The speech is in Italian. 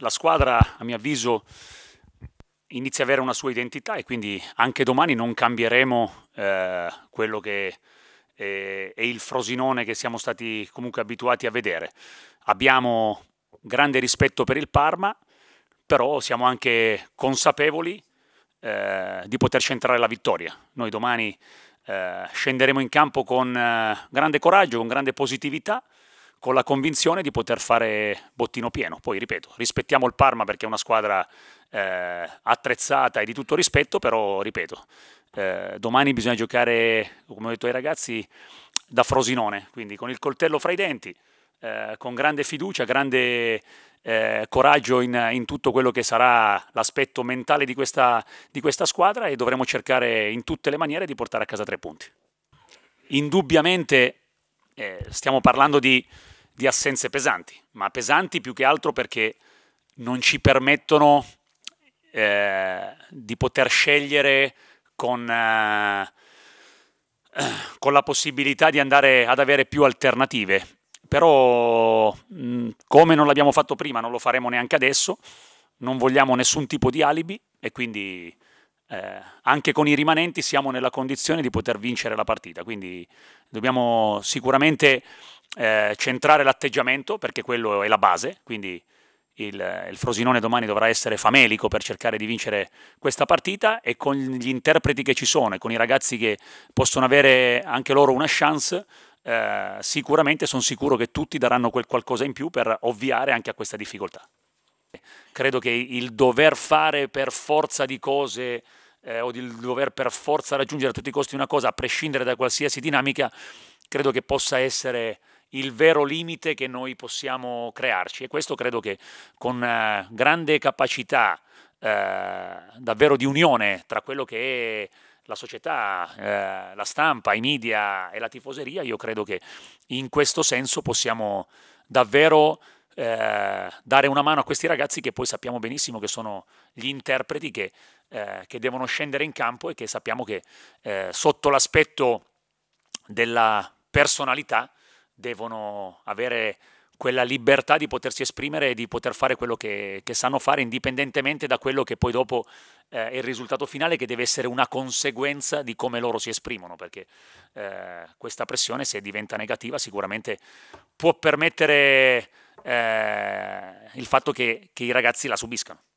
la squadra, a mio avviso, inizia ad avere una sua identità e quindi anche domani non cambieremo eh, quello che è, è, il Frosinone che siamo stati comunque abituati a vedere. Abbiamo grande rispetto per il Parma, però siamo anche consapevoli eh, di poter centrare la vittoria. Noi domani eh, scenderemo in campo con eh, grande coraggio, con grande positività con la convinzione di poter fare bottino pieno. Poi, ripeto, rispettiamo il Parma perché è una squadra eh, attrezzata e di tutto rispetto, però, ripeto, eh, domani bisogna giocare, come ho detto ai ragazzi, da Frosinone, quindi con il coltello fra i denti, eh, con grande fiducia, grande eh, coraggio in, in, tutto quello che sarà l'aspetto mentale di questa, di questa squadra e dovremo cercare in tutte le maniere di portare a casa tre punti. Indubbiamente eh, stiamo parlando di di assenze pesanti, ma pesanti più che altro perché non ci permettono eh, di poter scegliere con, eh, con la possibilità di andare ad avere più alternative. Però mm, come non l'abbiamo fatto prima, non lo faremo neanche adesso, non vogliamo nessun tipo di alibi e quindi eh, anche con i rimanenti siamo nella condizione di poter vincere la partita. Quindi dobbiamo sicuramente eh, centrare l'atteggiamento, perché quello è la base, quindi il, il, Frosinone domani dovrà essere famelico per cercare di vincere questa partita e con gli interpreti che ci sono e con i ragazzi che possono avere anche loro una chance, eh, sicuramente sono sicuro che tutti daranno quel qualcosa in più per ovviare anche a questa difficoltà. Credo che il dover fare per forza di cose eh, o il dover per forza raggiungere a tutti i costi una cosa, a prescindere da qualsiasi dinamica, credo che possa essere il vero limite che noi possiamo crearci e questo credo che con eh, grande capacità eh, davvero di unione tra quello che è la società, eh, la stampa, i media e la tifoseria, io credo che in questo senso possiamo davvero eh, dare una mano a questi ragazzi che poi sappiamo benissimo che sono gli interpreti che, eh, che devono scendere in campo e che sappiamo che eh, sotto l'aspetto della personalità devono avere quella libertà di potersi esprimere e di poter fare quello che, che sanno fare indipendentemente da quello che poi dopo eh, è il risultato finale che deve essere una conseguenza di come loro si esprimono perché eh, questa pressione se diventa negativa sicuramente può permettere eh, il fatto che, che i ragazzi la subiscano.